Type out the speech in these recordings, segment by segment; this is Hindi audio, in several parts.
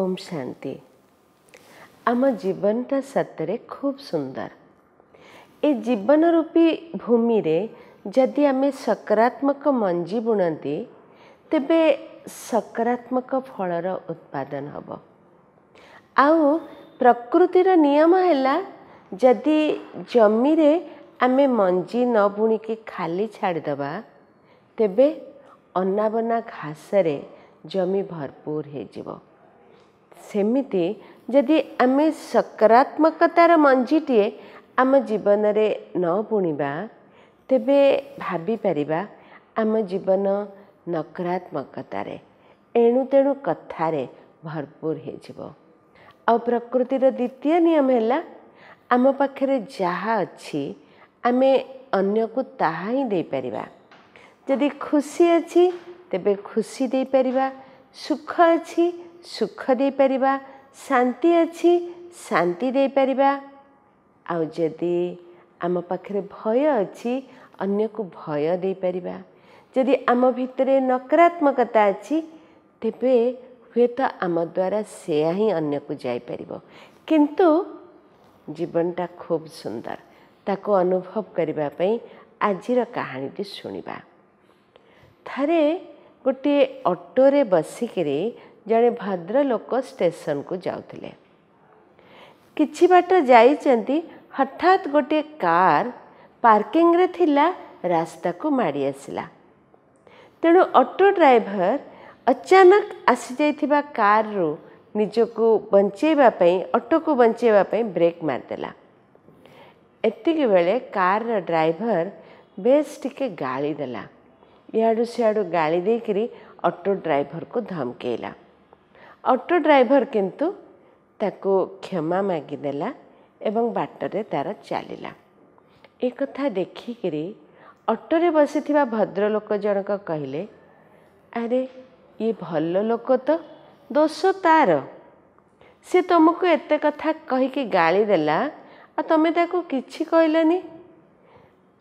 ଓମ୍ ଶାନ୍ତି ଆମ ଜୀବନଟା ସତରେ ଖୁବ୍ ସୁନ୍ଦର ଏ ଜୀବନରୂପୀ ଭୂମିରେ ଯଦି ଆମେ ସକାରାତ୍ମକ ମଞ୍ଜି ବୁଣନ୍ତି ତେବେ ସକାରାତ୍ମକ ଫଳର ଉତ୍ପାଦନ ହେବ ଆଉ ପ୍ରକୃତିର ନିୟମ ହେଲା ଯଦି ଜମିରେ ଆମେ ମଞ୍ଜି ନ ବୁଣିକି ଖାଲି ଛାଡ଼ିଦେବା ତେବେ ଅନାବନା ଘାସରେ ଜମି ଭରପୁର ହୋଇଯିବ ସେମିତି ଯଦି ଆମେ ସକାରାତ୍ମକତାର ମଞ୍ଜିଟିଏ ଆମ ଜୀବନରେ ନ ବୁଣିବା ତେବେ ଭାବିପାରିବା ଆମ ଜୀବନ ନକାରାତ୍ମକତାରେ ଏଣୁ ତେଣୁ କଥାରେ ଭରପୁର ହୋଇଯିବ ଆଉ ପ୍ରକୃତିର ଦ୍ୱିତୀୟ ନିୟମ ହେଲା ଆମ ପାଖରେ ଯାହା ଅଛି ଆମେ ଅନ୍ୟକୁ ତାହା ହିଁ ଦେଇପାରିବା ଯଦି ଖୁସି ଅଛି ତେବେ ଖୁସି ଦେଇପାରିବା ସୁଖ ଅଛି ସୁଖ ଦେଇପାରିବା ଶାନ୍ତି ଅଛି ଶାନ୍ତି ଦେଇପାରିବା ଆଉ ଯଦି ଆମ ପାଖରେ ଭୟ ଅଛି ଅନ୍ୟକୁ ଭୟ ଦେଇପାରିବା ଯଦି ଆମ ଭିତରେ ନକାରାତ୍ମକତା ଅଛି ତେବେ ହୁଏତ ଆମ ଦ୍ୱାରା ସେୟା ହିଁ ଅନ୍ୟକୁ ଯାଇପାରିବ କିନ୍ତୁ ଜୀବନଟା ଖୁବ୍ ସୁନ୍ଦର ତାକୁ ଅନୁଭବ କରିବା ପାଇଁ ଆଜିର କାହାଣୀଟି ଶୁଣିବା ଥରେ ଗୋଟିଏ ଅଟୋରେ ବସିକରି जड़े भद्र लोक स्टेसन को जाते कि बाट जाती हठात गोटे कार पार्किंग रे थिला रास्ता को माड़ी आसला तेणु ऑटो ड्राइवर अचानक आसी जा कारु निजक बचेवाई अटो को बचेवाई ब्रेक मारदेला एतिक बेले कार ड्राइवर बेस टिके गाड़ी देला इड़ू सियाड़ू गाड़ी देकर अटो ड्राइवर को धमकेला ଅଟୋ ଡ୍ରାଇଭର କିନ୍ତୁ ତାକୁ କ୍ଷମା ମାଗିଦେଲା ଏବଂ ବାଟରେ ତା'ର ଚାଲିଲା ଏକଥା ଦେଖିକରି ଅଟୋରେ ବସିଥିବା ଭଦ୍ରଲୋକ ଜଣକ କହିଲେ ଆରେ ଇଏ ଭଲ ଲୋକ ତ ଦୋଷ ତା'ର ସେ ତୁମକୁ ଏତେ କଥା କହିକି ଗାଳି ଦେଲା ଆଉ ତୁମେ ତାକୁ କିଛି କହିଲନି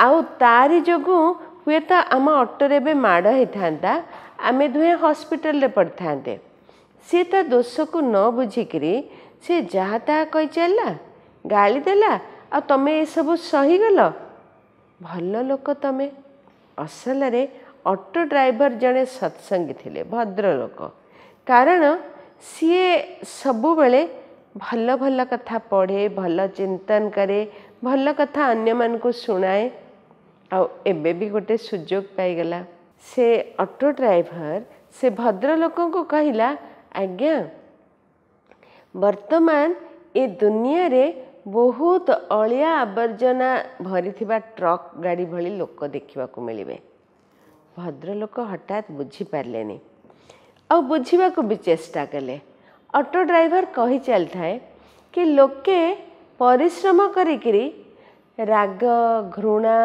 ଆଉ ତାରି ଯୋଗୁଁ ହୁଏତ ଆମ ଅଟୋରେ ଏବେ ମାଡ଼ ହେଇଥାନ୍ତା ଆମେ ଦୁହେଁ ହସ୍ପିଟାଲରେ ପଡ଼ିଥାନ୍ତେ से तो दोष को न बुझिकी से जहाँ ताला तुम ये सब सहीगल भल लोक तुम असल अटो ड्राइवर जड़े सत्संगी थे भद्र लोक कारण सीए सब भल भल कथा पढ़े भल चिंतन करे, भल कथा अन्य को शुणाए आबी गोटे सुजोग पाईला से अटो ड्राइवर से भद्रलोक को कहला आज्ञा बर्तमान ये दुनिया रे बहुत अलिया आवर्जना भरी ट्रक गाड़ी भली लोक देखा मिले भद्रलोक हटात बुझीपारे आ बुझाक भी चेष्टा कले ऑटो ड्राइवर कही चल थाए कि लोके परिश्रम करी राग घृणा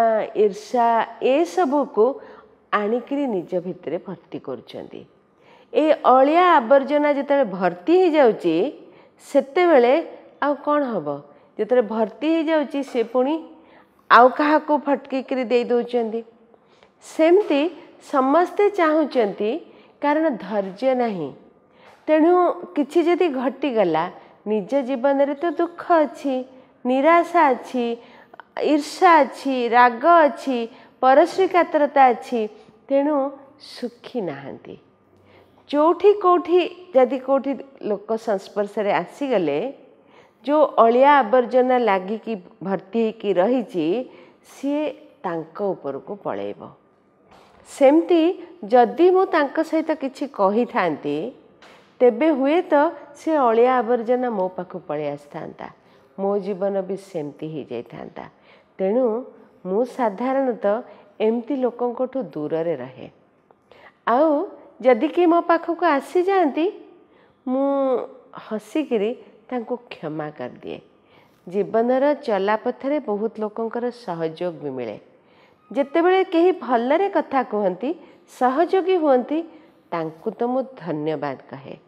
ईर्षा ये सब कुछ आज भर्ती करती ଏଇ ଅଳିଆ ଆବର୍ଜନା ଯେତେବେଳେ ଭର୍ତ୍ତି ହୋଇଯାଉଛି ସେତେବେଳେ ଆଉ କ'ଣ ହେବ ଯେତେବେଳେ ଭର୍ତ୍ତି ହୋଇଯାଉଛି ସେ ପୁଣି ଆଉ କାହାକୁ ଫଟକିକିରି ଦେଇଦେଉଛନ୍ତି ସେମିତି ସମସ୍ତେ ଚାହୁଁଛନ୍ତି କାରଣ ଧୈର୍ଯ୍ୟ ନାହିଁ ତେଣୁ କିଛି ଯଦି ଘଟିଗଲା ନିଜ ଜୀବନରେ ତ ଦୁଃଖ ଅଛି ନିରାଶା ଅଛି ଈର୍ଷା ଅଛି ରାଗ ଅଛି ପରସ୍ୱୀକାତରତା ଅଛି ତେଣୁ ସୁଖୀ ନାହାନ୍ତି जो कौटी जदि कौट लोक संस्पर्शन आसीगले जो अलिया आवर्जना लग कि भर्ती रही सीए तापर को पल सेमती जदि सहित किसी कही था तेबे हुए तो से अलिया आवर्जना मो पाक पलता मो जीवन भी सेमती ही जाए था तेणु मु साधारणत तो एमती लोक दूर रे आ जदि किए मो पाखक आसी जाती मुसिकी क्षमा कर दिए जीवन चलापथे बहुत लोग भी मिले जितेबले कहीं भल कथा कहती सहयोगी हूँ तो मु धन्यवाद कहे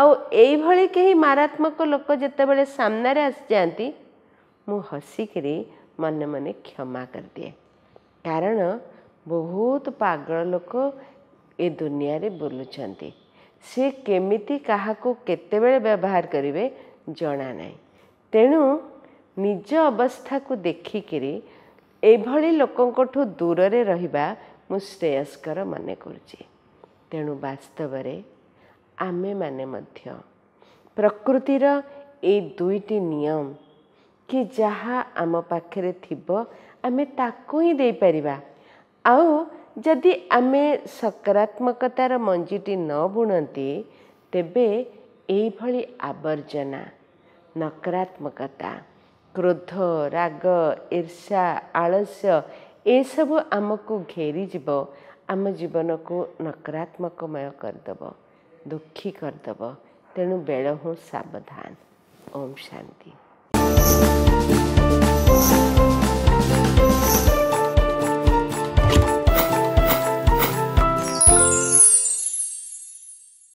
आई कहीं मारात्मक लोक जितेबले सामन आसी जाती मुसिकी मन मन क्षमा कर दिए कारण बहुत पगल लोक ଏ ଦୁନିଆରେ ବୁଲୁଛନ୍ତି ସେ କେମିତି କାହାକୁ କେତେବେଳେ ବ୍ୟବହାର କରିବେ ଜଣା ତେଣୁ ନିଜ ଅବସ୍ଥାକୁ ଦେଖିକିରି ଏଭଳି ଲୋକଙ୍କଠୁ ଦୂରରେ ରହିବା ମୁଁ ଶ୍ରେୟସ୍କର ମନେ କରୁଛି ତେଣୁ ବାସ୍ତବରେ ଆମେମାନେ ମଧ୍ୟ ପ୍ରକୃତିର ଏଇ ଦୁଇଟି ନିୟମ କି ଯାହା ଆମ ପାଖରେ ଥିବ ଆମେ ତାକୁ ହିଁ ଦେଇପାରିବା ଆଉ ଯଦି ଆମେ ସକାରାତ୍ମକତାର ମଞ୍ଜିଟି ନ ବୁଣନ୍ତି ତେବେ ଏଇଭଳି ଆବର୍ଜନା ନକାରାତ୍ମକତା କ୍ରୋଧ ରାଗ ଈର୍ଷା ଆଳସ୍ୟ ଏସବୁ ଆମକୁ ଘେରିଯିବ ଆମ ଜୀବନକୁ ନକାରାତ୍ମକମୟ କରିଦେବ ଦୁଃଖୀ କରିଦେବ ତେଣୁ ବେଳ ହିଁ ସାବଧାନ ଓମ୍ ଶାନ୍ତି